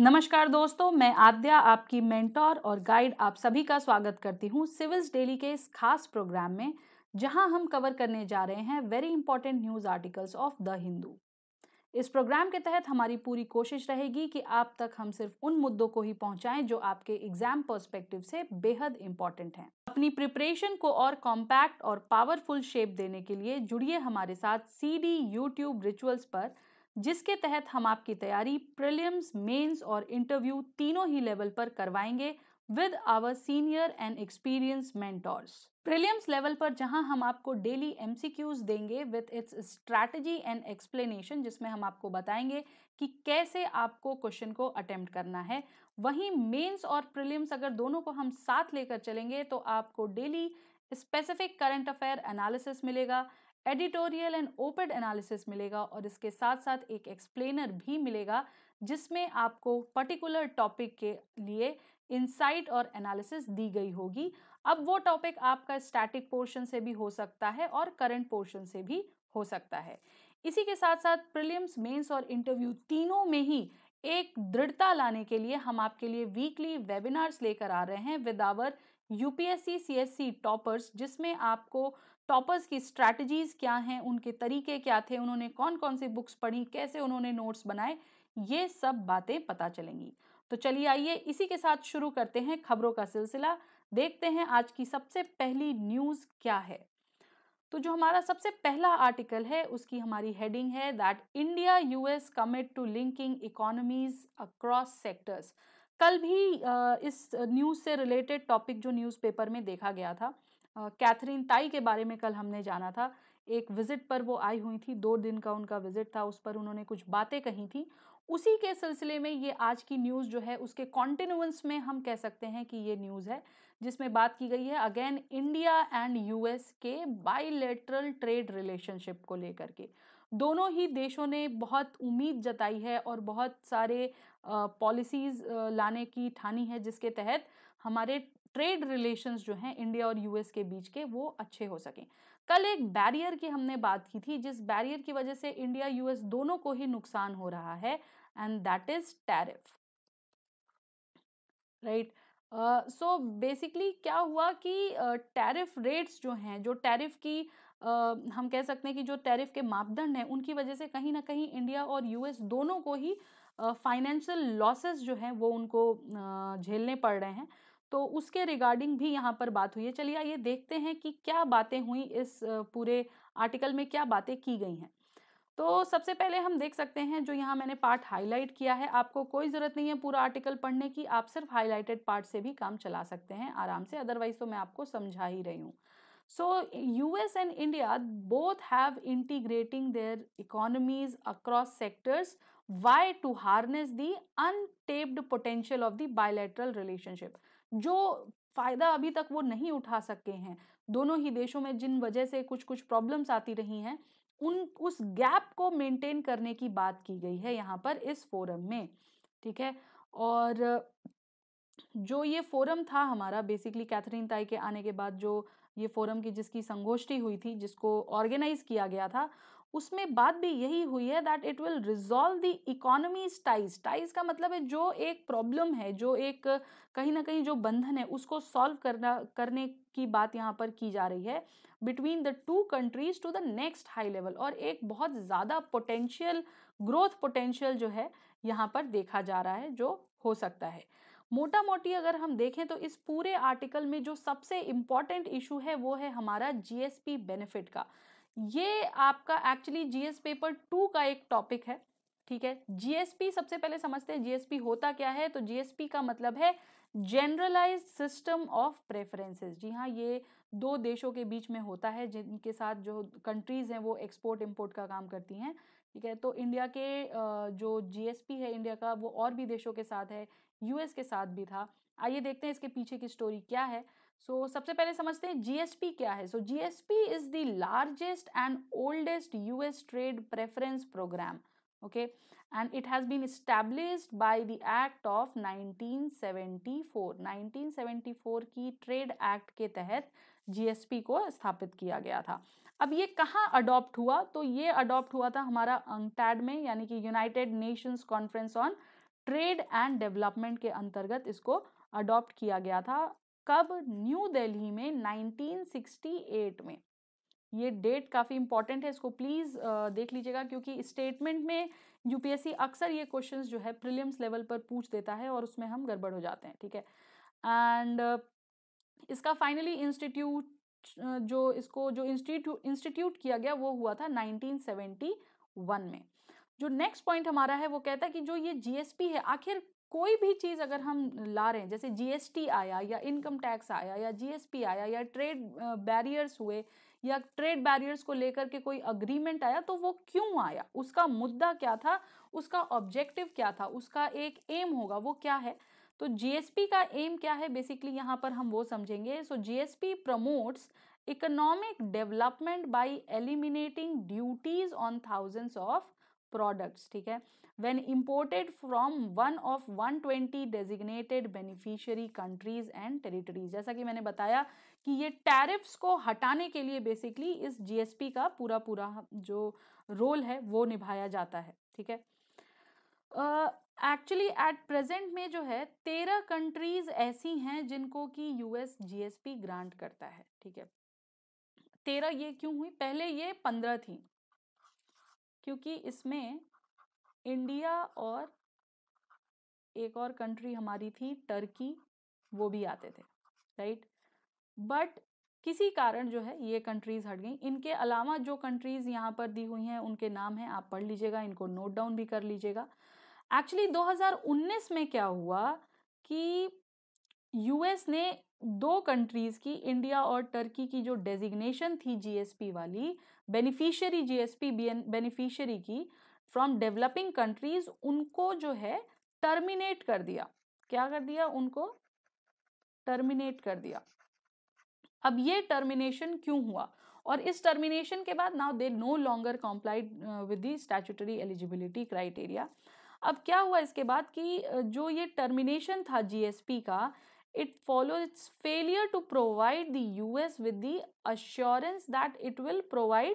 नमस्कार दोस्तों मैं आद्या आपकी मेंटोर और गाइड आप सभी का स्वागत करती हूँ सिविल्स डेली के इस खास प्रोग्राम में जहां हम कवर करने जा रहे हैं very important news articles of the Hindu इस प्रोग्राम के तहत हमारी पूरी कोशिश रहेगी कि आप तक हम सिर्फ उन मुद्दों को ही पहुंचाएं जो आपके एग्जाम पर्सपेक्टिव से बेहद इंपॉर्टेंट हैं अपनी प्रिपरेशन को और कॉम्पैक्ट और पावरफुल शेप देने के लिए जुड़िए हमारे साथ सी डी यूट्यूब रिचुअल्स पर जिसके तहत हम आपकी तैयारी प्रिलियम्स मेंस और इंटरव्यू तीनों ही लेवल पर करवाएंगे with our senior and experience mentors prelims level पर जहां हम आपको डेली एमसीक्यूज देंगे with its strategy and explanation जिसमें हम आपको बताएंगे कि कैसे आपको क्वेश्चन को अटेम्प्ट करना है वहीं मेंस और प्रिलियम्स अगर दोनों को हम साथ लेकर चलेंगे तो आपको daily specific current affair analysis मिलेगा एडिटोरियल एंड ओपेड एनालिसिस मिलेगा और इसके साथ साथ एक एक्सप्लेनर भी मिलेगा जिसमें आपको पर्टिकुलर टॉपिक के लिए इंसाइट और एनालिसिस दी गई होगी अब वो टॉपिक आपका स्टैटिक पोर्शन से भी हो सकता है और करंट पोर्शन से भी हो सकता है इसी के साथ साथ प्रिलियम्स मेंस और इंटरव्यू तीनों में ही एक दृढ़ता लाने के लिए हम आपके लिए वीकली वेबिनार्स लेकर आ रहे हैं with our UPSC CSC toppers जिसमें आपको टॉपर्स की स्ट्रैटेजीज क्या हैं उनके तरीके क्या थे उन्होंने कौन कौन सी बुक्स पढ़ी कैसे उन्होंने नोट्स बनाए ये सब बातें पता चलेंगी तो चलिए आइए इसी के साथ शुरू करते हैं खबरों का सिलसिला देखते हैं आज की सबसे पहली न्यूज़ क्या है तो जो हमारा सबसे पहला आर्टिकल है उसकी हमारी हेडिंग है that India US commit to linking economies across sectors कल भी इस न्यूज़ से रिलेटेड टॉपिक जो न्यूज़पेपर में देखा गया था कैथरीन ताई के बारे में कल हमने जाना था एक विजिट पर वो आई हुई थी दो दिन का उनका विजिट था उस पर उन्होंने कुछ बातें कही थी उसी के सिलसिले में ये आज की न्यूज़ जो है उसके कॉन्टिन्यूंस में हम कह सकते हैं कि ये न्यूज़ है जिसमें बात की गई है अगेन इंडिया एंड यूएस के बाइलेटरल ट्रेड रिलेशनशिप को लेकर के दोनों ही देशों ने बहुत उम्मीद जताई है और बहुत सारे पॉलिसीज़ लाने की ठानी है जिसके तहत हमारे ट्रेड रिलेशंस जो हैं इंडिया और यूएस के बीच के वो अच्छे हो सकें कल एक बैरियर की हमने बात की थी जिस बैरियर की वजह से इंडिया यूएस दोनों को ही नुकसान हो रहा है and that is tariff right so basically क्या हुआ कि टैरिफ uh, रेट्स जो हैं जो टैरिफ की uh, हम कह सकते हैं कि जो टैरिफ के मापदंड हैं उनकी वजह से कहीं ना कहीं इंडिया और यूएस दोनों को ही फाइनेंशियल uh, लॉसेस जो हैं वो उनको झेलने पड़ रहे हैं तो उसके रिगार्डिंग भी यहाँ पर बात हुई है चलिए आइए देखते हैं कि क्या बातें हुई इस पूरे आर्टिकल में क्या बातें की गई हैं तो सबसे पहले हम देख सकते हैं जो यहाँ मैंने पार्ट हाईलाइट किया है आपको कोई ज़रूरत नहीं है पूरा आर्टिकल पढ़ने की आप सिर्फ हाईलाइटेड पार्ट से भी काम चला सकते हैं आराम से अदरवाइज तो मैं आपको समझा ही रही हूँ U S and India both have integrating their economies across sectors way to harness the untapped potential of the bilateral relationship जो फ़ायदा अभी तक वो नहीं उठा सके हैं दोनों ही देशों में जिन वजह से कुछ कुछ प्रॉब्लम्स आती रही हैं उन उस गैप को मेंटेन करने की बात की गई है यहाँ पर इस फोरम में ठीक है और जो ये फोरम था हमारा बेसिकली कैथरीन ताई के आने के बाद जो ये फोरम की जिसकी संगोष्ठी हुई थी जिसको ऑर्गेनाइज किया गया था उसमें बात भी यही हुई है that it will resolve the economies ties ties का मतलब है जो एक प्रॉब्लम है जो एक कहीं ना कहीं जो बंधन है उसको सॉल्व करना करने की बात यहाँ पर की जा रही है between the two countries to the next high level और एक बहुत ज़्यादा पोटेंशियल ग्रोथ पोटेंशियल जो है यहाँ पर देखा जा रहा है जो हो सकता है मोटा मोटी अगर हम देखें तो इस पूरे आर्टिकल में जो सबसे इम्पॉर्टेंट इशू है वो है हमारा जीएसपी बेनिफिट का ये आपका एक्चुअली जीएस पेपर टू का एक टॉपिक है ठीक है जीएसपी सबसे पहले समझते हैं जीएसपी होता क्या है तो जीएसपी का मतलब है जनरलाइज सिस्टम ऑफ प्रेफरेंसेस जी हाँ ये दो देशों के बीच में होता है जिनके साथ जो कंट्रीज़ हैं वो एक्सपोर्ट इंपोर्ट का काम करती हैं ठीक है तो इंडिया के जो जीएसपी है इंडिया का वो और भी देशों के साथ है यूएस के साथ भी था आइए देखते हैं इसके पीछे की स्टोरी क्या है सो so, सबसे पहले समझते हैं जीएसपी क्या है so GSP is the largest and oldest US trade preference program okay and it has been established by the act of 1974 1974 की ट्रेड एक्ट के तहत जीएसपी को स्थापित किया गया था अब ये कहाँ अडॉप्ट हुआ तो ये अडॉप्ट हुआ था हमारा अंगटैड में यानी कि United Nations Conference on Trade and Development के अंतर्गत इसको अडॉप्ट किया गया था कब न्यू दिल्ली में 1968 में ये डेट काफ़ी इंपॉर्टेंट है इसको प्लीज़ देख लीजिएगा क्योंकि स्टेटमेंट में यूपीएससी अक्सर ये क्वेश्चंस जो है प्रीलिम्स लेवल पर पूछ देता है और उसमें हम गड़बड़ हो जाते हैं ठीक है एंड इसका फाइनली इंस्टीट्यूट जो इसको जो इंस्टीट्यू इंस्टीट्यूट किया गया वो हुआ था नाइनटीन में जो नेक्स्ट पॉइंट हमारा है वो कहता है कि जो ये जीएसपी है आखिर कोई भी चीज़ अगर हम ला रहे हैं जैसे जीएसटी आया या इनकम टैक्स आया या जीएसपी आया या ट्रेड बैरियर्स हुए या ट्रेड बैरियर्स को लेकर के कोई अग्रीमेंट आया तो वो क्यों आया उसका मुद्दा क्या था उसका ऑब्जेक्टिव क्या था उसका एक एम होगा वो क्या है तो जीएसपी का एम क्या है बेसिकली यहाँ पर हम वो समझेंगे so GSP promotes economic development by eliminating duties on thousands of products ठीक है when imported from one of 120 designated beneficiary countries and territories जैसा कि मैंने बताया कि ये टैरिफ्स को हटाने के लिए बेसिकली इस जीएसपी का पूरा पूरा जो रोल है वो निभाया जाता है ठीक है एक्चुअली एट प्रेजेंट में जो है तेरह कंट्रीज ऐसी हैं जिनको कि यूएस जीएसपी ग्रांट करता है ठीक है तेरह ये क्यों हुई पहले ये पंद्रह थी क्योंकि इसमें इंडिया और एक और कंट्री हमारी थी टर्की वो भी आते थे राइट बट किसी कारण जो है ये कंट्रीज़ हट गई इनके अलावा जो कंट्रीज़ यहाँ पर दी हुई हैं उनके नाम हैं आप पढ़ लीजिएगा इनको नोट डाउन भी कर लीजिएगा एक्चुअली 2019 में क्या हुआ कि यूएस ने दो कंट्रीज़ की इंडिया और टर्की की जो डेजिग्नेशन थी जीएसपी वाली बेनिफिशियरी जीएसपी बेनिफिशियरी की फ्रॉम डेवलपिंग कंट्रीज उनको जो है टर्मिनेट कर दिया क्या कर दिया उनको टर्मिनेट कर दिया अब ये टर्मिनेशन क्यों हुआ और इस टर्मिनेशन के बाद now they no longer complied with the statutory eligibility criteria अब क्या हुआ इसके बाद कि uh, जो ये टर्मिनेशन था जीएसपी का it follows its failure to provide the US with the assurance that it will provide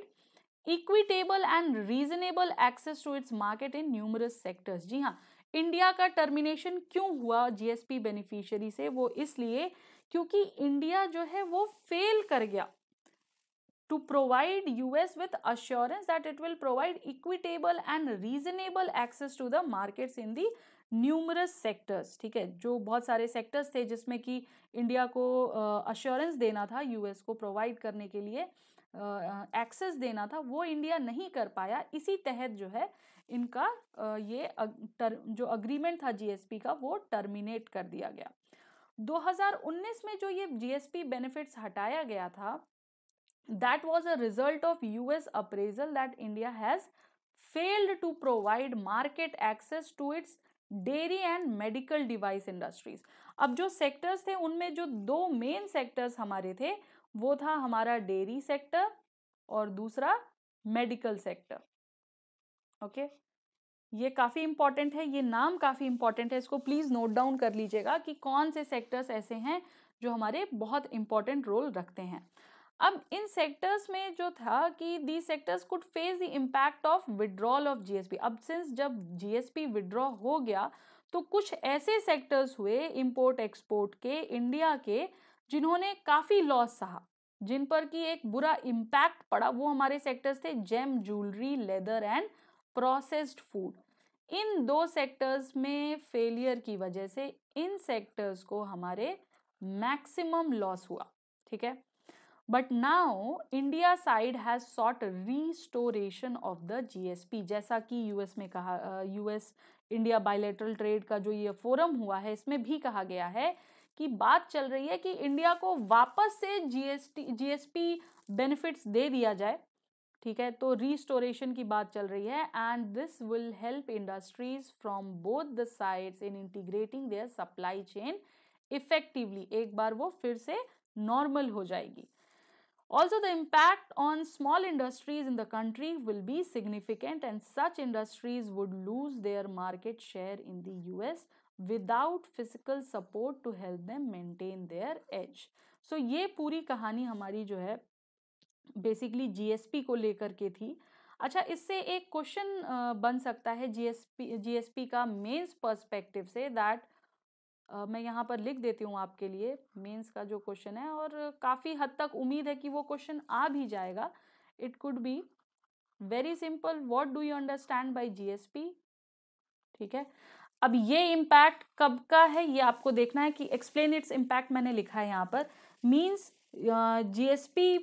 equitable and reasonable access to its market in numerous sectors. जी हाँ इंडिया का टर्मिनेशन क्यों हुआ जीएसपी बेनिफिशियरी से वो इसलिए क्योंकि इंडिया जो है वो फेल कर गया to provide U S with assurance that it will provide equitable and reasonable access to the markets in the numerous sectors ठीक है जो बहुत सारे सेक्टर्स थे जिसमें कि इंडिया को अश्योरेंस uh, देना था यूएस को प्रोवाइड करने के लिए एक्सेस uh, देना था वो इंडिया नहीं कर पाया इसी तहत जो है इनका uh, ये अग, तर, जो अग्रीमेंट था जी एस पी का वो टर्मिनेट कर दिया गया दो हज़ार उन्नीस में जो ये जी एस पी बेनिफिट्स हटाया गया था that was a result of US appraisal that India has failed to provide market access to its dairy and medical device industries अब जो सेक्टर्स थे उनमें जो दो मेन सेक्टर्स हमारे थे वो था हमारा डेयरी सेक्टर और दूसरा मेडिकल सेक्टर ओके ये काफ़ी इंपॉर्टेंट है ये नाम काफ़ी इंपॉर्टेंट है इसको प्लीज़ नोट डाउन कर लीजिएगा कि कौन से सेक्टर्स ऐसे हैं जो हमारे बहुत इंपॉर्टेंट रोल रखते हैं अब इन सेक्टर्स में जो था कि the sectors could face the impact of withdrawal of GSP अब सिंस जब जीएसपी विड्रॉ हो गया तो कुछ ऐसे सेक्टर्स हुए इंपोर्ट एक्सपोर्ट के इंडिया के जिन्होंने काफ़ी लॉस सहा जिन पर कि एक बुरा इम्पैक्ट पड़ा वो हमारे सेक्टर्स थे gem jewellery leather and processed food इन दो सेक्टर्स में फेलियर की वजह से इन सेक्टर्स को हमारे मैक्सिमम लॉस हुआ ठीक है but now India side has sought restoration of the GSP जैसा कि यूएस में कहा यूएस इंडिया बायलेटरल ट्रेड का जो ये फोरम हुआ है इसमें भी कहा गया है कि बात चल रही है कि इंडिया को वापस से जीएसटी जीएसपी बेनिफिट्स दे दिया जाए ठीक है तो रीस्टोरेशन की बात चल रही है and this will help industries from both the sides in integrating their supply chain effectively एक बार वो फिर से नॉर्मल हो जाएगी Also, the impact on small industries in the country will be significant and such industries would lose their market share in the US without physical support to help them maintain their edge. So ye puri kahani hamari jo hai basically gsp ko lekar ke thi अच्छा इससे एक question बन सकता है GSP GSP का mains perspective से that मैं यहाँ पर लिख देती हूँ आपके लिए मेंस का जो क्वेश्चन है और काफ़ी हद तक उम्मीद है कि वो क्वेश्चन आ भी जाएगा it could be very simple what do you understand by GSP ठीक है अब ये इम्पैक्ट कब का है ये आपको देखना है कि एक्सप्लेन इट्स इम्पैक्ट मैंने लिखा है यहाँ पर मीन्स जीएसपी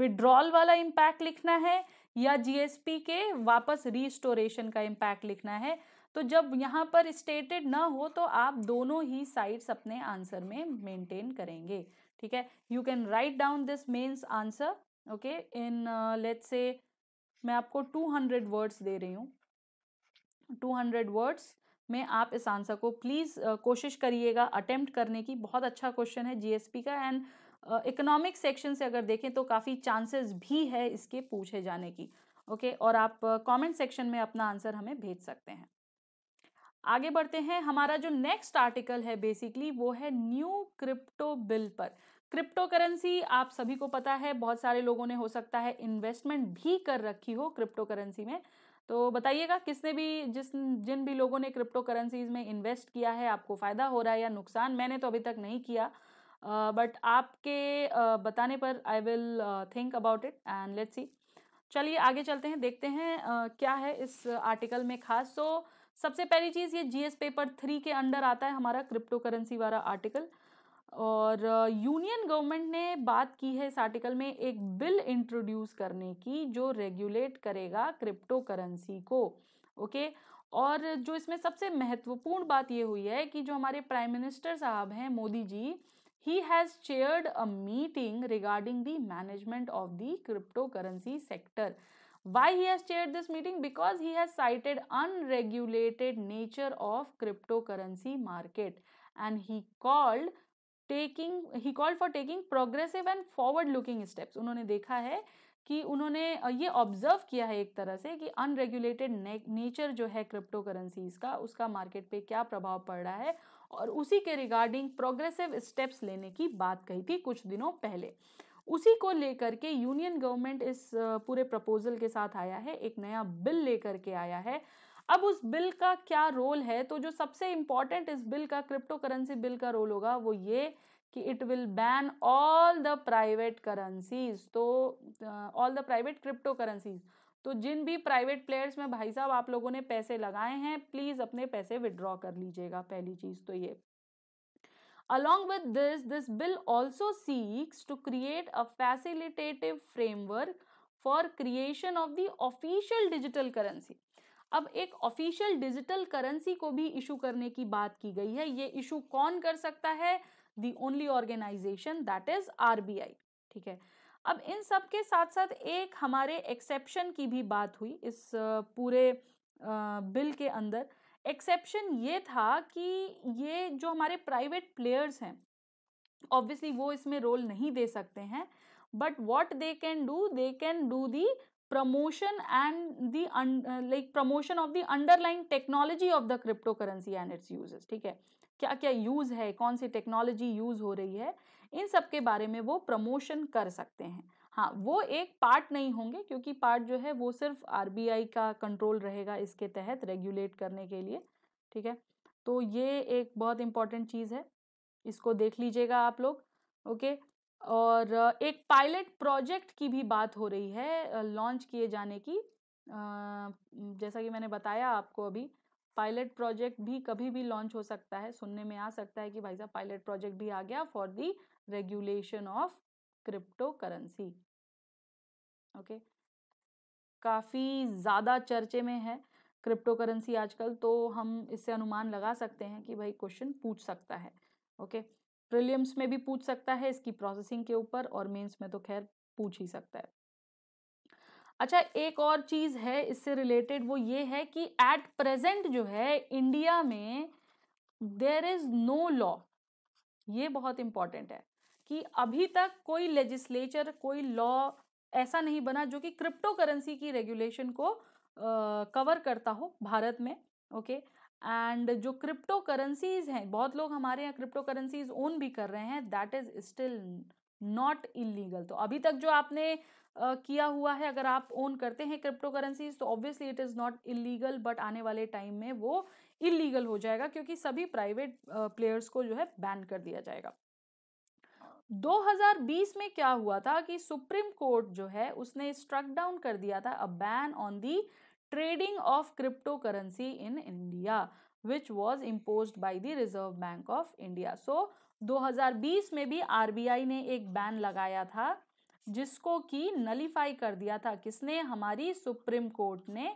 विड्रॉल वाला इम्पैक्ट लिखना है या जीएसपी के वापस रिस्टोरेशन का इम्पैक्ट लिखना है तो जब यहाँ पर स्टेटेड ना हो तो आप दोनों ही साइड्स अपने आंसर में मेंटेन करेंगे ठीक है you can write down this mains answer okay in let's say मैं आपको टू हंड्रेड वर्ड्स दे रही हूँ टू हंड्रेड वर्ड्स में आप इस आंसर को प्लीज़ uh, कोशिश करिएगा अटेम्प्ट करने की बहुत अच्छा क्वेश्चन है जीएसपी का एंड इकोनॉमिक सेक्शन से अगर देखें तो काफ़ी चांसेस भी है इसके पूछे जाने की ओके okay? और आप कमेंट uh, सेक्शन में अपना आंसर हमें भेज सकते हैं आगे बढ़ते हैं हमारा जो नेक्स्ट आर्टिकल है बेसिकली वो है न्यू क्रिप्टो बिल पर क्रिप्टो करेंसी आप सभी को पता है बहुत सारे लोगों ने हो सकता है इन्वेस्टमेंट भी कर रखी हो क्रिप्टो करेंसी में तो बताइएगा किसने भी जिस जिन भी लोगों ने क्रिप्टो करेंसीज में इन्वेस्ट किया है आपको फ़ायदा हो रहा है या नुकसान मैंने तो अभी तक नहीं किया बट uh, आपके uh, बताने पर I will think about it and let's see चलिए आगे चलते हैं देखते हैं uh, क्या है इस आर्टिकल में खास सो so, सबसे पहली चीज़ ये जीएस पेपर थ्री के अंडर आता है हमारा क्रिप्टो करेंसी वाला आर्टिकल और यूनियन uh, गवर्नमेंट ने बात की है इस आर्टिकल में एक बिल इंट्रोड्यूस करने की जो रेगुलेट करेगा क्रिप्टो करेंसी को ओके और जो इसमें सबसे महत्वपूर्ण बात ये हुई है कि जो हमारे प्राइम मिनिस्टर साहब हैं मोदी जी ही has chaired a meeting regarding the management of the cryptocurrency sector why he has chaired this meeting because he has cited unregulated nature of cryptocurrency market and he called taking he called for taking progressive and forward looking steps उन्होंने देखा है कि उन्होंने ये observe किया है एक तरह से कि अनरेगुलेटेड नेचर जो है क्रिप्टो करेंसीज का उसका मार्केट पे क्या प्रभाव पड़ रहा है और उसी के रिगार्डिंग प्रोग्रेसिव स्टेप्स लेने की बात कही थी कुछ दिनों पहले उसी को लेकर के यूनियन गवर्नमेंट इस पूरे प्रपोजल के साथ आया है एक नया बिल लेकर के आया है अब उस बिल का क्या रोल है तो जो सबसे इम्पॉर्टेंट इस बिल का क्रिप्टो करेंसी बिल का रोल होगा वो ये कि it will ban all the private currencies तो all the private crypto currencies तो जिन भी प्राइवेट प्लेयर्स में भाई साहब आप लोगों ने पैसे लगाए हैं प्लीज़ अपने पैसे विड्रॉ कर लीजिएगा पहली चीज़ तो ये Along with this, this bill also seeks to create a facilitative framework for creation of the official digital currency. अब एक ऑफिशियल डिजिटल करेंसी को भी इशू करने की बात की गई है ये इशू कौन कर सकता है the only organization that is are ठीक है अब इन सब के साथ साथ एक हमारे एक्सेप्शन की भी बात हुई इस पूरे बिल के अंदर एक्सेप्शन ये था कि ये जो हमारे प्राइवेट प्लेयर्स हैं ऑब्वियसली वो इसमें रोल नहीं दे सकते हैं but what they can do they can do the promotion and the like promotion of the underline technology of the crypto cryptocurrency and its its ठीक है क्या क्या यूज़ है कौन सी टेक्नोलॉजी यूज़ हो रही है इन सब के बारे में वो प्रमोशन कर सकते हैं हाँ वो एक पार्ट नहीं होंगे क्योंकि पार्ट जो है वो सिर्फ आरबीआई का कंट्रोल रहेगा इसके तहत रेगुलेट करने के लिए ठीक है तो ये एक बहुत इंपॉर्टेंट चीज़ है इसको देख लीजिएगा आप लोग ओके और एक पायलट प्रोजेक्ट की भी बात हो रही है लॉन्च किए जाने की जैसा कि मैंने बताया आपको अभी पायलट प्रोजेक्ट भी कभी भी लॉन्च हो सकता है सुनने में आ सकता है कि भाई साहब पायलट प्रोजेक्ट भी आ गया for the regulation of crypto cryptocurrency okay काफ़ी ज़्यादा चर्चे में है क्रिप्टो करेंसी आजकल तो हम इससे अनुमान लगा सकते हैं कि भाई क्वेश्चन पूछ सकता है ओके प्रिलियम्स में भी पूछ सकता है इसकी प्रोसेसिंग के ऊपर और मेंस में तो खैर पूछ ही सकता है अच्छा एक और चीज़ है इससे रिलेटेड वो ये है कि एट प्रेजेंट जो है इंडिया में देर इज़ नो लॉ ये बहुत इंपॉर्टेंट है कि अभी तक कोई लेजिस्लेचर कोई लॉ ऐसा नहीं बना जो कि क्रिप्टो करेंसी की रेगुलेशन को कवर uh, करता हो भारत में ओके okay? एंड जो क्रिप्टो करेंसीज हैं बहुत लोग हमारे यहाँ क्रिप्टो करेंसीज ओन भी कर रहे हैं that is still not illegal तो अभी तक जो आपने Uh, किया हुआ है अगर आप ओन करते हैं क्रिप्टो करेंसीज तो obviously it is not illegal but आने वाले टाइम में वो इलीगल हो जाएगा क्योंकि सभी प्राइवेट प्लेयर्स uh, को जो है बैन कर दिया जाएगा 2020 में क्या हुआ था कि सुप्रीम कोर्ट जो है उसने स्ट्रक डाउन कर दिया था a ban on the trading of crypto currency in India which was impose by the Reserve Bank of India so 2020 में भी आर ने एक बैन लगाया था जिसको कि नलीफाई कर दिया था किसने हमारी सुप्रीम कोर्ट ने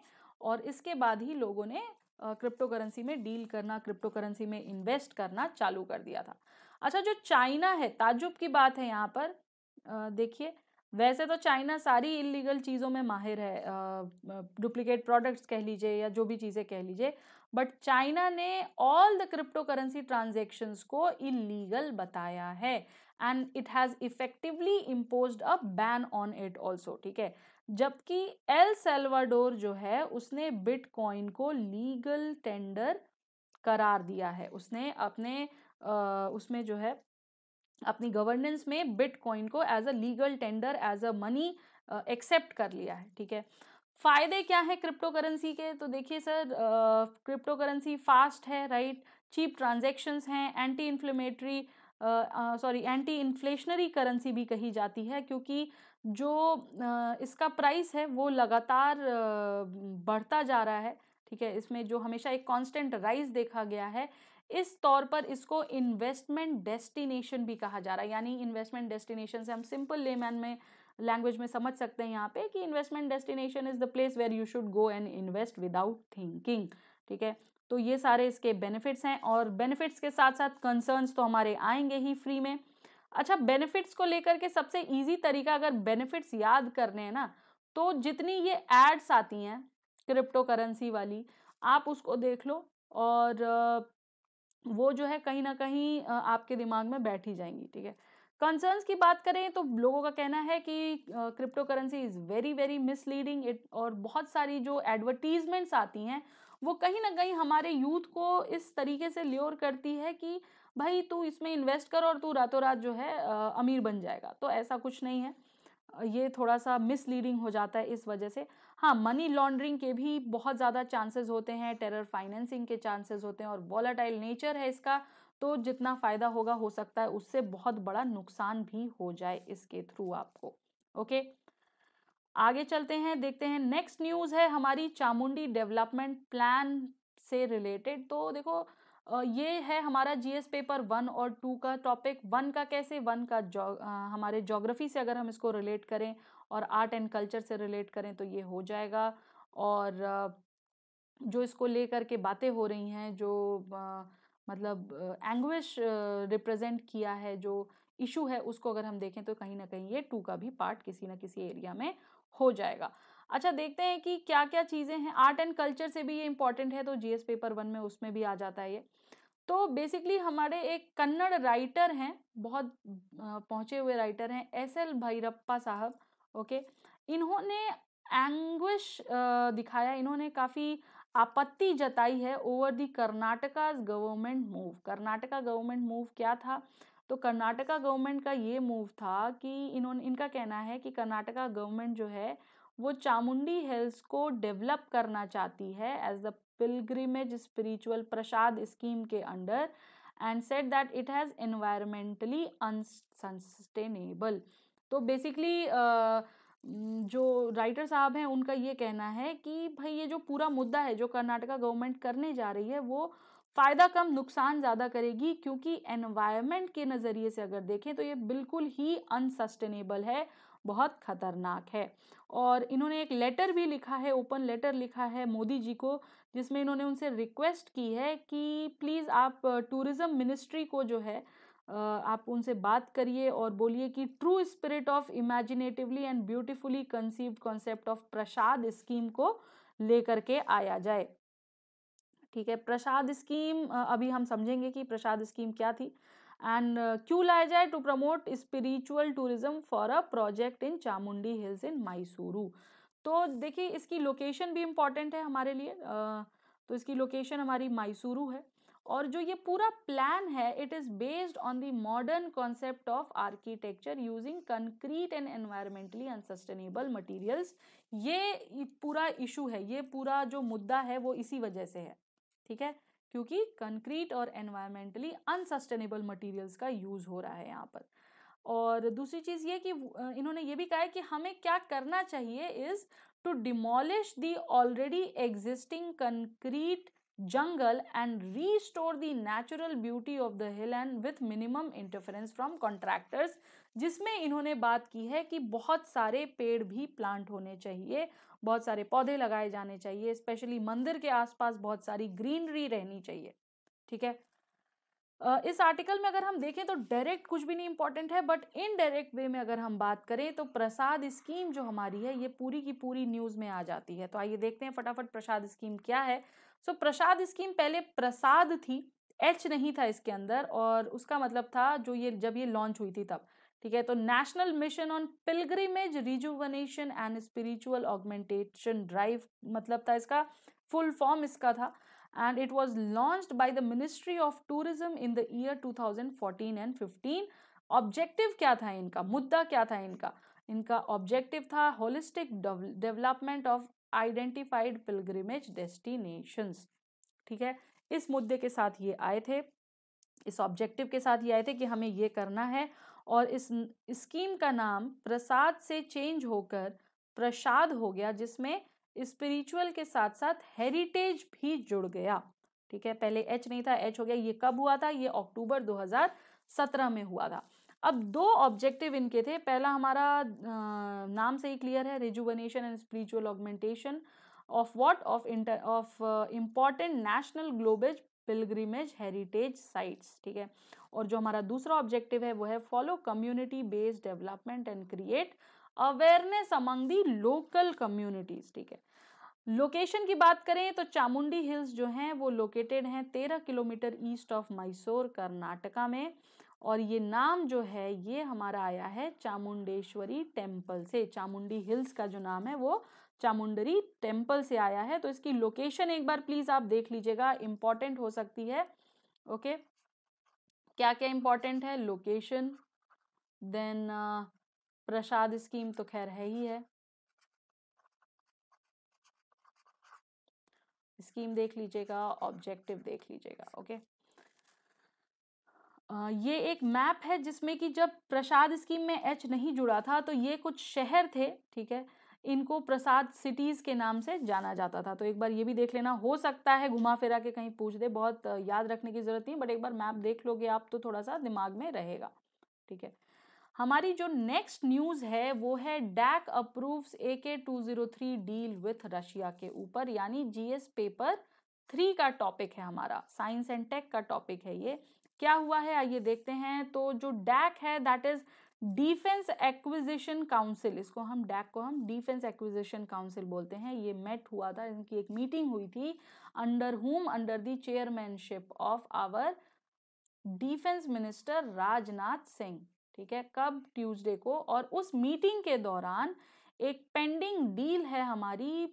और इसके बाद ही लोगों ने क्रिप्टो करेंसी में डील करना क्रिप्टो करेंसी में इन्वेस्ट करना चालू कर दिया था अच्छा जो चाइना है ताजुब की बात है यहाँ पर देखिए वैसे तो चाइना सारी इलीगल चीज़ों में माहिर है डुप्लीकेट प्रोडक्ट्स कह लीजिए या जो भी चीज़ें कह लीजिए बट चाइना ने all the crypto currency transactions को इलीगल बताया है and it has effectively impose a ban on it also ठीक है जबकि एल सेल्वाडोर जो है उसने बिटकॉइन को लीगल टेंडर करार दिया है उसने अपने उसमें जो है अपनी गवर्नेंस में बिटकॉइन को as a legal tender as a money accept कर लिया है ठीक है फ़ायदे क्या है क्रिप्टो करेंसी के तो देखिए सर क्रिप्टो करेंसी फास्ट है राइट चीप ट्रांजेक्शन्स हैं anti inflammatory sorry anti inflationary currency भी कही जाती है क्योंकि जो uh, इसका प्राइस है वो लगातार uh, बढ़ता जा रहा है ठीक है इसमें जो हमेशा एक कांस्टेंट राइज देखा गया है इस तौर पर इसको इन्वेस्टमेंट डेस्टिनेशन भी कहा जा रहा है यानी इन्वेस्टमेंट डेस्टिनेशन से हम सिंपल लेमैन में लैंग्वेज में समझ सकते हैं यहाँ पे कि investment destination is the place where you should go and invest without thinking ठीक है तो ये सारे इसके बेनिफिट्स हैं और बेनिफिट्स के साथ साथ कंसर्न्स तो हमारे आएंगे ही फ्री में अच्छा बेनिफिट्स को लेकर के सबसे इजी तरीका अगर बेनिफिट्स याद करने हैं ना तो जितनी ये एड्स आती हैं क्रिप्टो करेंसी वाली आप उसको देख लो और वो जो है कहीं ना कहीं आपके दिमाग में बैठ ही जाएंगी ठीक है कंसर्न्स की बात करें तो लोगों का कहना है कि crypto currency is very very misleading it और बहुत सारी जो एडवर्टीजमेंट्स आती हैं वो कहीं ना कहीं हमारे यूथ को इस तरीके से ल्योर करती है कि भाई तू इसमें इन्वेस्ट कर और तू रातों रात जो है अमीर बन जाएगा तो ऐसा कुछ नहीं है ये थोड़ा सा मिसलीडिंग हो जाता है इस वजह से हाँ मनी लॉन्ड्रिंग के भी बहुत ज़्यादा चांसेस होते हैं टेरर फाइनेंसिंग के चांसेस होते हैं और वॉलाटाइल नेचर है इसका तो जितना फ़ायदा होगा हो सकता है उससे बहुत बड़ा नुकसान भी हो जाए इसके थ्रू आपको ओके आगे चलते हैं देखते हैं नेक्स्ट न्यूज़ है हमारी चामुंडी डेवलपमेंट प्लान से रिलेटेड तो देखो ये है हमारा जीएस पेपर वन और टू का टॉपिक वन का कैसे वन का जो आ, हमारे जोग्राफी से अगर हम इसको रिलेट करें और आर्ट एंड कल्चर से रिलेट करें तो ये हो जाएगा और जो इसको लेकर के बातें हो रही हैं जो आ, मतलब एंग्विश रिप्रेजेंट किया है जो इशू है उसको अगर हम देखें तो कहीं ना कहीं ये टू का भी पार्ट किसी ना किसी एरिया में हो जाएगा अच्छा देखते हैं कि क्या क्या चीज़ें हैं आर्ट एंड कल्चर से भी ये इंपॉर्टेंट है तो जीएस पेपर वन में उसमें भी आ जाता है ये तो बेसिकली हमारे एक कन्नड़ राइटर हैं बहुत पहुँचे हुए राइटर हैं एस एल भैरप्पा साहब ओके इन्होंने एंग्विश दिखाया इन्होंने काफ़ी आपत्ति जताई है over the Karnataka government move Karnataka government move क्या था तो कर्नाटका गवर्नमेंट का ये मूव था कि इन्होंने इनका कहना है कि कर्नाटका गवर्नमेंट जो है वो चामुंडी हिल्स को डेवलप करना चाहती है as the pilgrimage spiritual Prasad scheme के under and set that it has environmentally unsustainable तो बेसिकली जो राइटर साहब हैं उनका ये कहना है कि भाई ये जो पूरा मुद्दा है जो कर्नाटका गवर्नमेंट करने जा रही है वो फ़ायदा कम नुकसान ज़्यादा करेगी क्योंकि एनवायरनमेंट के नज़रिए से अगर देखें तो ये बिल्कुल ही अनसस्टेनेबल है बहुत खतरनाक है और इन्होंने एक लेटर भी लिखा है ओपन लेटर लिखा है मोदी जी को जिसमें इन्होंने उनसे रिक्वेस्ट की है कि प्लीज़ आप टूरिज़्म मिनिस्ट्री को जो है आप उनसे बात करिए और बोलिए कि true spirit of imaginatively and beautifully conceived concept of Prasad scheme को लेकर के आया जाए ठीक है प्रसाद स्कीम अभी हम समझेंगे कि प्रसाद स्कीम क्या थी एंड क्यों लाया जाए to promote spiritual tourism for a project in Chamundi hills in Mysuru तो देखिए इसकी लोकेशन भी इम्पॉर्टेंट है हमारे लिए तो इसकी लोकेशन हमारी माइसूरू है और जो ये पूरा प्लान है it is based on the modern concept of architecture using concrete and environmentally unsustainable materials ये पूरा इशू है ये पूरा जो मुद्दा है वो इसी वजह से है ठीक है क्योंकि कंक्रीट और एनवायरमेंटली अनसस्टेनेबल मटेरियल्स का यूज़ हो रहा है यहाँ पर और दूसरी चीज़ ये कि इन्होंने ये भी कहा है कि हमें क्या करना चाहिए is to demolish the already existing concrete jungle and restore the natural beauty of the hill and with minimum interference from contractors जिसमें इन्होंने बात की है कि बहुत सारे पेड़ भी प्लांट होने चाहिए बहुत सारे पौधे लगाए जाने चाहिए स्पेशली मंदिर के आसपास बहुत सारी ग्रीनरी रहनी चाहिए ठीक है इस आर्टिकल में अगर हम देखें तो डायरेक्ट कुछ भी नहीं इंपॉर्टेंट है बट इनडायरेक्ट वे में अगर हम बात करें तो प्रसाद स्कीम जो हमारी है ये पूरी की पूरी न्यूज़ में आ जाती है तो आइए देखते हैं फटाफट प्रसाद स्कीम क्या है सो so, प्रसाद स्कीम पहले प्रसाद थी एच नहीं था इसके अंदर और उसका मतलब था जो ये जब ये लॉन्च हुई थी तब ठीक है तो national mission on pilgrimage rejuvenation and spiritual augmentation drive मतलब था इसका फुल फॉर्म इसका था and it was launch by the ministry of tourism in the year two thousand fourteen and fifteen objective क्या था इनका मुद्दा क्या था इनका इनका ऑब्जेक्टिव था holistic development of identified pilgrimage destinations ठीक है इस मुद्दे के साथ ये आए थे इस ऑब्जेक्टिव के साथ ये आए थे कि हमें ये करना है और इस स्कीम का नाम प्रसाद से चेंज होकर प्रसाद हो गया जिसमें स्पिरिचुअल के साथ साथ हेरिटेज भी जुड़ गया ठीक है पहले एच नहीं था एच हो गया ये कब हुआ था ये अक्टूबर 2017 में हुआ था अब दो ऑब्जेक्टिव इनके थे पहला हमारा नाम से ही क्लियर है rejuvenation and spiritual augmentation of what of inter of important national ग्लोबेज पिलग्रीमेज हेरिटेज साइट्स ठीक है और जो हमारा दूसरा ऑब्जेक्टिव है वो है follow community based development and create awareness among the local communities ठीक है लोकेशन की बात करें तो चामुंडी हिल्स जो हैं वो लोकेटेड हैं तेरह kilometre east of Mysore Karnataka में और ये नाम जो है ये हमारा आया है चामुंडेश्वरी टेम्पल से चामुंडी हिल्स का जो नाम है वो चामुंडरी टेम्पल से आया है तो इसकी लोकेशन एक बार प्लीज़ आप देख लीजिएगा इम्पॉर्टेंट हो सकती है ओके क्या क्या इम्पॉर्टेंट है लोकेशन देन प्रसाद स्कीम तो खैर है ही है स्कीम देख लीजिएगा ऑब्जेक्टिव देख लीजिएगा ओके okay? ये एक मैप है जिसमें कि जब प्रसाद स्कीम में एच नहीं जुड़ा था तो ये कुछ शहर थे ठीक है इनको प्रसाद सिटीज़ के नाम से जाना जाता था तो एक बार ये भी देख लेना हो सकता है घुमा फिरा के कहीं पूछ दे बहुत याद रखने की ज़रूरत नहीं बट एक बार मैप देख लोगे आप तो थोड़ा सा दिमाग में रहेगा ठीक है हमारी जो नेक्स्ट न्यूज़ है वो है deck approves A K two zero three deal with Russia के ऊपर यानी जीएस पेपर थ्री का टॉपिक है हमारा साइंस एंड टेक का टॉपिक है ये क्या हुआ है आइए देखते हैं तो जो डैक है that is defence acquisition council इसको हम डैक को हम डिफेंस एक्विजिशन काउंसिल बोलते हैं ये मेट हुआ था इनकी एक मीटिंग हुई थी under home under the chairmanship of our defence minister Rajnath Singh ठीक है कब ट्यूसडे को और उस मीटिंग के दौरान एक पेंडिंग डील है हमारी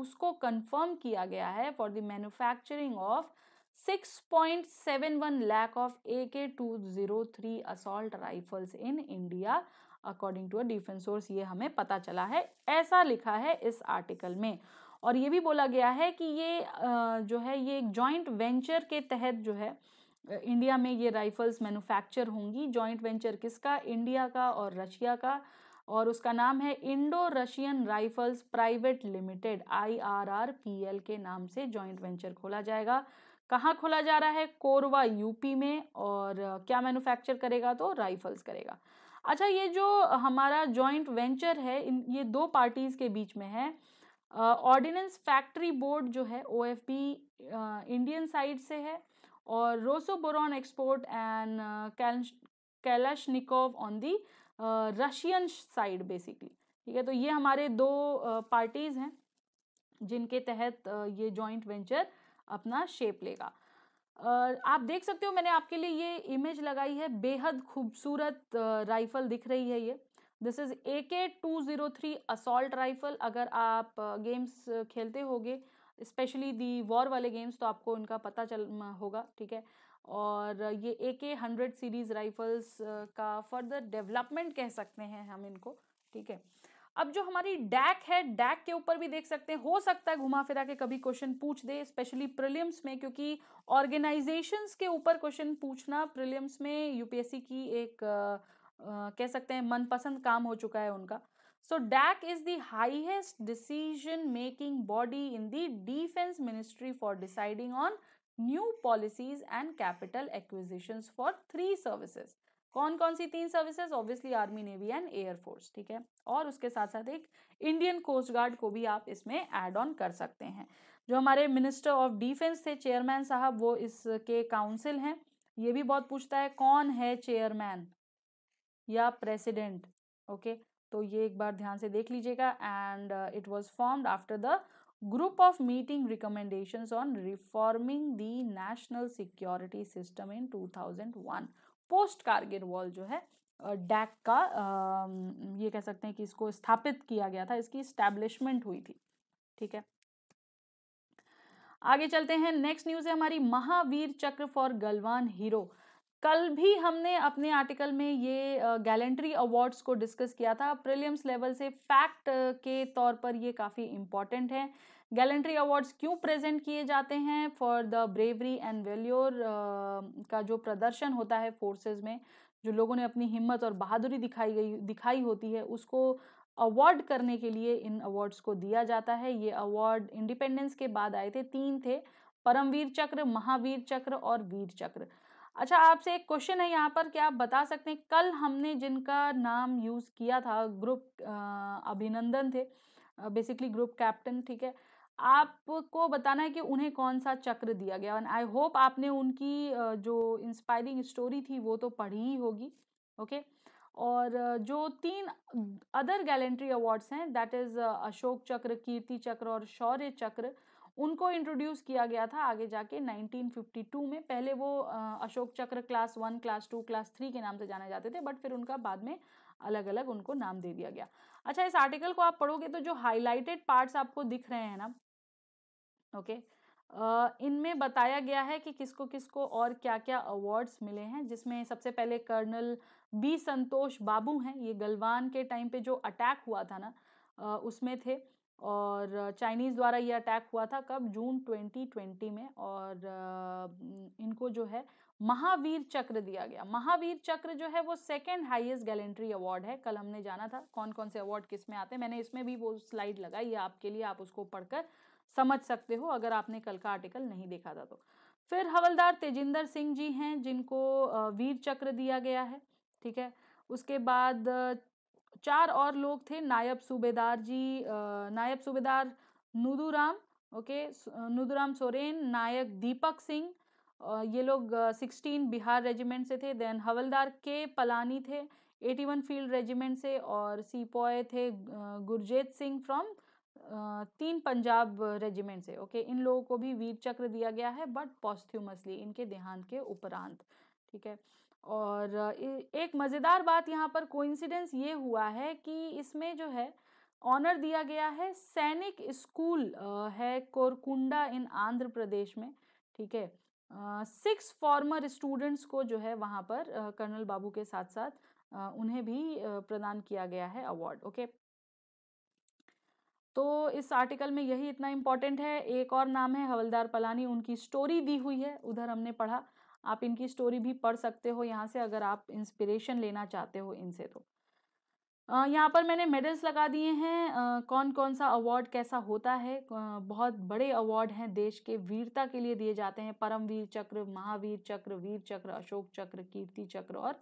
उसको कंफर्म किया गया है for the manufacturing of 6.71 lakh of zero three oh assault rifles in India according to a defence source ये हमें पता चला है ऐसा लिखा है इस आर्टिकल में और ये भी बोला गया है कि ये जो है ये एक जॉइंट वेंचर के तहत जो है इंडिया में ये राइफल्स मैन्युफैक्चर होंगी जॉइंट वेंचर किसका इंडिया का और रशिया का और उसका नाम है Indo Russian rifles private limited I R R P L के नाम से जॉइंट वेंचर खोला जाएगा कहाँ खोला जा रहा है कोरवा यूपी में और क्या मैन्युफैक्चर करेगा तो राइफल्स करेगा अच्छा ये जो हमारा जॉइंट वेंचर है इन ये दो पार्टीज़ के बीच में है ऑर्डिनेंस फैक्ट्री बोर्ड जो है ओ एफ इंडियन साइड से है और Rosoboronexport and Kalashnikov on the Russian side basically ठीक है तो ये हमारे दो पार्टीज़ हैं जिनके तहत ये जॉइंट वेंचर अपना शेप लेगा आप देख सकते हो मैंने आपके लिए ये इमेज लगाई है बेहद खूबसूरत राइफल दिख रही है ये this is A K two zero three assault rifle अगर आप गेम्स खेलते होगे स्पेशली दी वॉर वाले गेम्स तो आपको इनका पता चल होगा ठीक है और ये A K hundred series rifles का फर्दर डेवलपमेंट कह सकते हैं हम इनको ठीक है अब जो हमारी डैक है डैक के ऊपर भी देख सकते हैं हो सकता है घुमा फिरा के कभी क्वेश्चन पूछ दे स्पेशली प्रिलियम्स में क्योंकि ऑर्गेनाइजेशंस के ऊपर क्वेश्चन पूछना प्रिलियम्स में यूपीएससी की एक आ, आ, कह सकते हैं मनपसंद काम हो चुका है उनका so DAC is the highest decision making body in the defence ministry for deciding on new policies and capital acquisitions for three services कौन कौन सी तीन services obviously army navy and air force ठीक है और उसके साथ साथ एक इंडियन कोस्ट गार्ड को भी आप इसमें एड ऑन कर सकते हैं जो हमारे मिनिस्टर ऑफ डिफेंस थे चेयरमैन साहब वो इसके काउंसिल हैं ये भी बहुत पूछता है कौन है चेयरमैन या प्रेसिडेंट ओके तो ये एक बार ध्यान से देख लीजिएगा and it was formed after the meeting of on reforming the national security system in two thousand one post Kargil war जो है डैक का ये कह सकते हैं कि इसको स्थापित किया गया था इसकी स्टैब्लिशमेंट हुई थी ठीक है आगे चलते हैं नेक्स्ट न्यूज है हमारी महावीर चक्र फॉर गलवान हीरो कल भी हमने अपने आर्टिकल में ये गैलेंट्री अवार्ड्स को डिस्कस किया था प्रिलियम्स लेवल से फैक्ट के तौर पर ये काफ़ी इम्पॉर्टेंट है गैलेंट्री अवार्ड्स क्यों प्रेजेंट किए जाते हैं for the bravery and valour का जो प्रदर्शन होता है फोर्सेज में जो लोगों ने अपनी हिम्मत और बहादुरी दिखाई गई दिखाई होती है उसको अवार्ड करने के लिए इन अवार्ड्स को दिया जाता है ये अवार्ड इंडिपेंडेंस के बाद आए थे तीन थे परमवीर चक्र महावीर चक्र और वीर चक्र अच्छा आपसे एक क्वेश्चन है यहाँ पर क्या आप बता सकते हैं कल हमने जिनका नाम यूज़ किया था ग्रुप अभिनंदन थे बेसिकली ग्रुप कैप्टन ठीक है आपको बताना है कि उन्हें कौन सा चक्र दिया गया एंड आई होप आपने उनकी जो इंस्पायरिंग स्टोरी थी वो तो पढ़ी ही होगी ओके okay? और जो तीन अदर गैलेंट्री अवार्ड्स हैं दैट इज़ अशोक चक्र कीर्ति चक्र और शौर्य चक्र उनको इंट्रोड्यूस किया गया था आगे जाके 1952 में पहले वो Ashok Chakra class one class two class three के नाम से जाने जाते थे बट फिर उनका बाद में अलग अलग उनको नाम दे दिया गया अच्छा इस आर्टिकल को आप पढ़ोगे तो जो हाईलाइटेड पार्ट्स आपको दिख रहे हैं ना ओके इनमें बताया गया है कि किसको किसको और क्या क्या अवार्ड्स मिले हैं जिसमें सबसे पहले कर्नल बी संतोष बाबू हैं ये गलवान के टाइम पे जो अटैक हुआ था ना उसमें थे और चाइनीज़ द्वारा ये अटैक हुआ था कब जून 2020 में और इनको जो है महावीर चक्र दिया गया महावीर चक्र जो है वो सेकेंड हाईएस्ट गैलेंट्री अवार्ड है कल हमने जाना था कौन कौन से अवार्ड किस में आते हैं मैंने इसमें भी वो स्लाइड लगाई है आपके लिए आप उसको पढ़कर समझ सकते हो अगर आपने कल का आर्टिकल नहीं देखा था तो फिर हवलदार तेजिंदर सिंह जी हैं जिनको वीर चक्र दिया गया है ठीक है उसके बाद चार और लोग थे नायब सूबेदार जी नायब सूबेदार नुदूराम ओके नूदूराम सोरेन नायक दीपक सिंह ये लोग सिक्सटीन बिहार रेजिमेंट से थे देन हवलदार के पलानी थे एटी वन फील्ड रेजिमेंट से और सीपॉय थे गुरजेत सिंह फ्रॉम तीन पंजाब रेजिमेंट से ओके इन लोगों को भी वीर चक्र दिया गया है बट पॉस्थ्यूमसली इनके देहांत के उपरांत ठीक है और एक मज़ेदार बात यहाँ पर कोइंसिडेंस ये हुआ है कि इसमें जो है ऑनर दिया गया है सैनिक स्कूल है कोरकुंडा इन आंध्र प्रदेश में ठीक है सिक्स फॉर्मर स्टूडेंट्स को जो है वहाँ पर कर्नल बाबू के साथ साथ उन्हें भी प्रदान किया गया है अवार्ड ओके तो इस आर्टिकल में यही इतना इम्पॉर्टेंट है एक और नाम है हवलदार पलानी उनकी स्टोरी दी हुई है उधर हमने पढ़ा आप इनकी स्टोरी भी पढ़ सकते हो यहाँ से अगर आप इंस्पिरेशन लेना चाहते हो इनसे तो यहाँ पर मैंने मेडल्स लगा दिए हैं कौन कौन सा अवार्ड कैसा होता है बहुत बड़े अवार्ड हैं देश के वीरता के लिए दिए जाते हैं परमवीर चक्र महावीर चक्र वीर चक्र अशोक चक्र कीर्ति चक्र और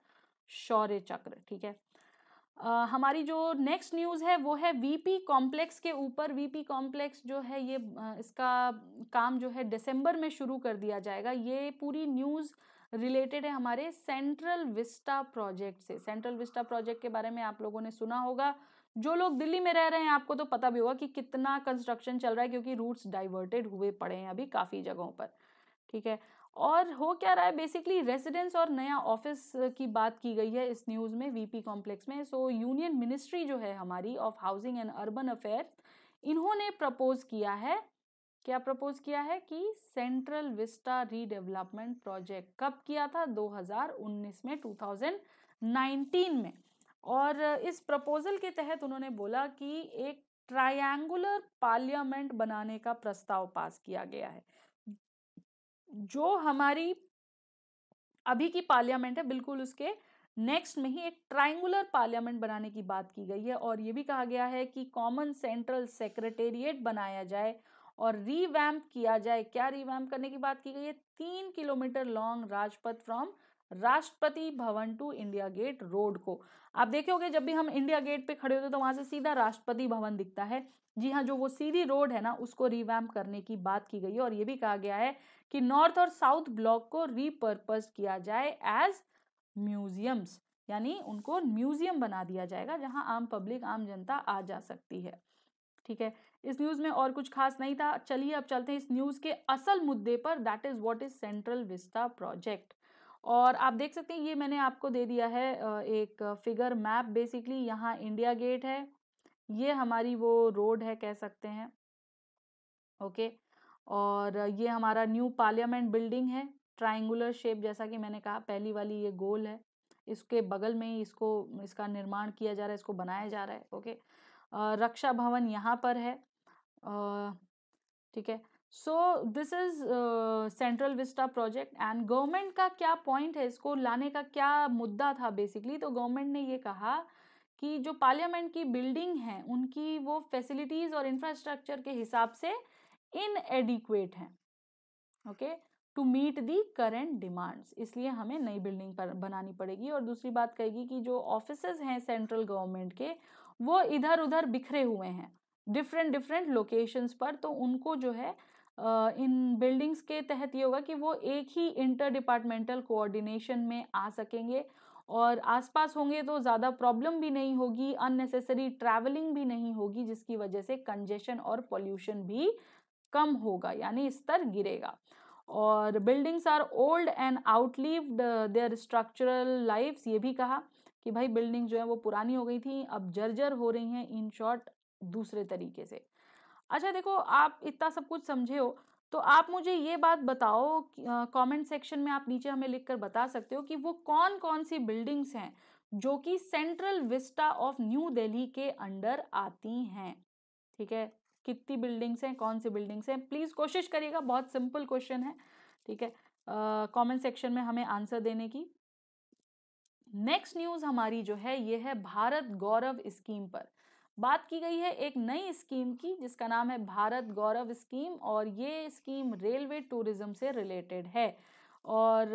शौर्य चक्र ठीक है आ, हमारी जो नेक्स्ट न्यूज़ है वो है वीपी कॉम्प्लेक्स के ऊपर वीपी कॉम्प्लेक्स जो है ये इसका काम जो है दिसंबर में शुरू कर दिया जाएगा ये पूरी न्यूज़ रिलेटेड है हमारे सेंट्रल विस्टा प्रोजेक्ट से सेंट्रल विस्टा प्रोजेक्ट के बारे में आप लोगों ने सुना होगा जो लोग दिल्ली में रह रहे हैं आपको तो पता भी होगा कि कितना कंस्ट्रक्शन चल रहा है क्योंकि रूट्स डाइवर्टेड हुए पड़े हैं अभी काफ़ी जगहों पर ठीक है और हो क्या रहा है बेसिकली रेजिडेंस और नया ऑफिस की बात की गई है इस न्यूज़ में वीपी कॉम्प्लेक्स में सो यूनियन मिनिस्ट्री जो है हमारी of housing and urban affair इन्होंने प्रपोज किया है क्या प्रपोज किया है कि सेंट्रल विस्टा रीडेवलपमेंट प्रोजेक्ट कब किया था 2019 में 2019 में और इस प्रपोजल के तहत उन्होंने बोला कि एक ट्रायंगुलर पार्लियामेंट बनाने का प्रस्ताव पास किया गया है जो हमारी अभी की पार्लियामेंट है बिल्कुल उसके नेक्स्ट में ही एक ट्राइंगुलर पार्लियामेंट बनाने की बात की गई है और ये भी कहा गया है कि कॉमन सेंट्रल सेक्रेटेरिएट बनाया जाए और रीवैम्प किया जाए क्या रीवैम्प करने की बात की गई है तीन किलोमीटर लॉन्ग राजपथ फ्रॉम राष्ट्रपति भवन टू इंडिया गेट रोड को आप देखे होंगे जब भी हम इंडिया गेट पे खड़े होते हैं तो वहां से सीधा राष्ट्रपति भवन दिखता है जी हाँ जो वो सीधी रोड है ना उसको रिवैम्प करने की बात की गई है और ये भी कहा गया है कि नॉर्थ और साउथ ब्लॉक को रिपर्पज किया जाए एज म्यूजियम्स यानी उनको म्यूजियम बना दिया जाएगा जहां आम पब्लिक आम जनता आ जा सकती है ठीक है इस न्यूज़ में और कुछ खास नहीं था चलिए अब चलते हैं इस न्यूज़ के असल मुद्दे पर that is what is Central Vista project और आप देख सकते हैं ये मैंने आपको दे दिया है एक फिगर मैप बेसिकली यहाँ इंडिया गेट है ये हमारी वो रोड है कह सकते हैं ओके और ये हमारा न्यू पार्लियामेंट बिल्डिंग है ट्राइंगुलर शेप जैसा कि मैंने कहा पहली वाली ये गोल है इसके बगल में ही इसको इसका निर्माण किया जा रहा है इसको बनाया जा रहा है ओके रक्षा भवन यहाँ पर है ठीक है so this is Central Vista project and government का क्या पॉइंट है इसको लाने का क्या मुद्दा था बेसिकली तो गवर्नमेंट ने ये कहा कि जो पार्लियामेंट की बिल्डिंग है उनकी वो फैसिलिटीज़ और इंफ्रास्ट्रक्चर के हिसाब से इन एडिक्वेट हैं okay to meet the current demands इसलिए हमें नई बिल्डिंग पर बनानी पड़ेगी और दूसरी बात कहेगी कि जो ऑफिस हैं सेंट्रल गवर्नमेंट के वो इधर उधर बिखरे हुए हैं डिफरेंट डिफरेंट लोकेशंस पर तो उनको जो है इन बिल्डिंग्स के तहत ये होगा कि वो एक ही इंटर डिपार्टमेंटल कोऑर्डिनेशन में आ सकेंगे और आसपास होंगे तो ज़्यादा प्रॉब्लम भी नहीं होगी अननेसेसरी ट्रैवलिंग भी नहीं होगी जिसकी वजह से कंजेशन और पॉल्यूशन भी कम होगा यानी स्तर गिरेगा और buildings are old and outlived their structural lifes ये भी कहा कि भाई बिल्डिंग जो है वो पुरानी हो गई थी अब जर्जर हो रही हैं इन शॉर्ट दूसरे तरीके से अच्छा देखो आप इतना सब कुछ समझे हो तो आप मुझे ये बात बताओ कमेंट सेक्शन में आप नीचे हमें लिखकर बता सकते हो कि वो कौन कौन सी बिल्डिंग्स हैं जो कि Central Vista of New Delhi के अंडर आती हैं ठीक है कितनी बिल्डिंग्स हैं कौन सी बिल्डिंग्स हैं प्लीज़ कोशिश करिएगा बहुत सिंपल क्वेश्चन है ठीक है कमेंट सेक्शन में हमें आंसर देने की नेक्स्ट न्यूज़ हमारी जो है ये है भारत गौरव स्कीम पर बात की गई है एक नई स्कीम की जिसका नाम है भारत गौरव स्कीम और ये स्कीम रेलवे टूरिज्म से रिलेटेड है और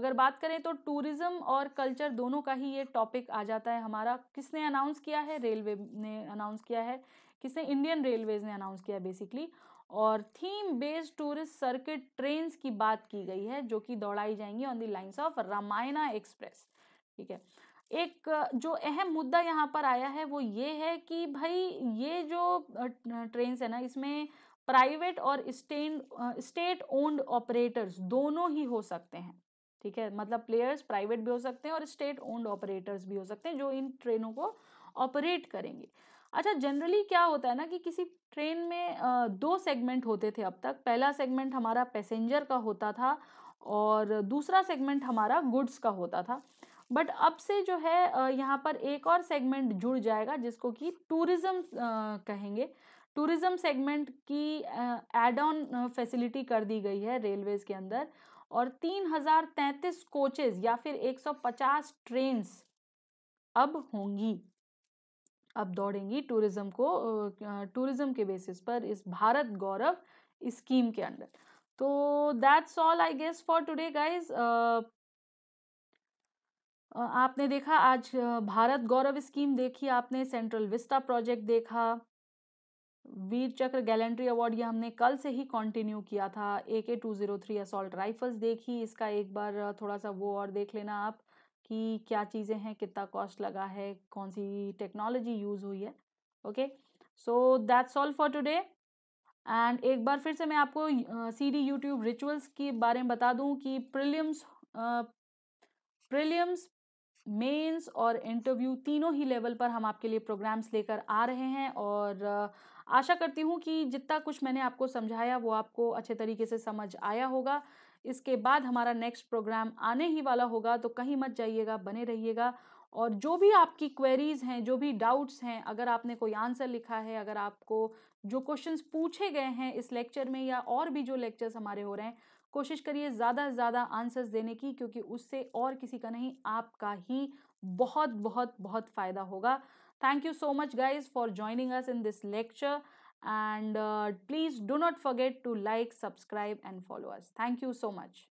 अगर बात करें तो टूरिज़्म और कल्चर दोनों का ही ये टॉपिक आ जाता है हमारा किसने अनाउंस किया है रेलवे ने अनाउंस किया है किसने इंडियन रेलवेज़ ने अनाउंस किया है बेसिकली और theme based tourist circuit train की बात की गई है जो कि दौड़ाई जाएंगी on the lines of Ramayana express ठीक है एक जो अहम मुद्दा यहाँ पर आया है वो ये है कि भाई ये जो ट्रेन है ना इसमें प्राइवेट और स्टेट स्टेट ओन्ड ऑपरेटर्स दोनों ही हो सकते हैं ठीक है मतलब प्लेयर्स प्राइवेट भी हो सकते हैं और स्टेट ओन्ड ऑपरेटर्स भी हो सकते हैं जो इन ट्रेनों को ऑपरेट करेंगे अच्छा जनरली क्या होता है ना कि किसी ट्रेन में दो सेगमेंट होते थे अब तक पहला सेगमेंट हमारा पैसेंजर का होता था और दूसरा सेगमेंट हमारा गुड्स का होता था बट अब से जो है यहाँ पर एक और सेगमेंट जुड़ जाएगा जिसको कि टूरिज़्म कहेंगे टूरिज़्म सेगमेंट की एड ऑन फैसिलिटी कर दी गई है रेलवेज़ के अंदर और तीन हजार तैंतीस कोचेज या फिर एक सौ पचास ट्रेन अब होंगी अब दौड़ेंगी टूरिज्म को टूरिज्म के बेसिस पर इस भारत गौरव स्कीम के अंदर तो that's all I guess for today guys आपने देखा आज भारत गौरव स्कीम देखी आपने सेंट्रल विस्टा प्रोजेक्ट देखा वीर चक्र गैलेंट्री अवार्ड ये हमने कल से ही कंटिन्यू किया था A K two zero three assault rifles देखी इसका एक बार थोड़ा सा वो और देख लेना आप कि क्या चीज़ें हैं कितना कॉस्ट लगा है कौन सी टेक्नोलॉजी यूज़ हुई है okay so that's all for today एंड एक बार फिर से मैं आपको सी डी यूट्यूब रिचुअल्स के बारे में बता दूं कि प्रिलियम्स प्रिलियम्स मेंस और इंटरव्यू तीनों ही लेवल पर हम आपके लिए प्रोग्राम्स लेकर आ रहे हैं और आशा करती हूँ कि जितना कुछ मैंने आपको समझाया वो आपको अच्छे तरीके से समझ आया होगा इसके बाद हमारा नेक्स्ट प्रोग्राम आने ही वाला होगा तो कहीं मत जाइएगा बने रहिएगा और जो भी आपकी क्वेरीज़ हैं जो भी डाउट्स हैं अगर आपने कोई आंसर लिखा है अगर आपको जो क्वेश्चंस पूछे गए हैं इस लेक्चर में या और भी जो लेक्चर्स हमारे हो रहे हैं कोशिश करिए ज़्यादा से ज़्यादा आंसर्स देने की क्योंकि उससे और किसी का नहीं आपका ही बहुत बहुत बहुत फ़ायदा होगा thank you so much guys for joining us in this lecture and please do not forget to like subscribe and follow follow thank you so much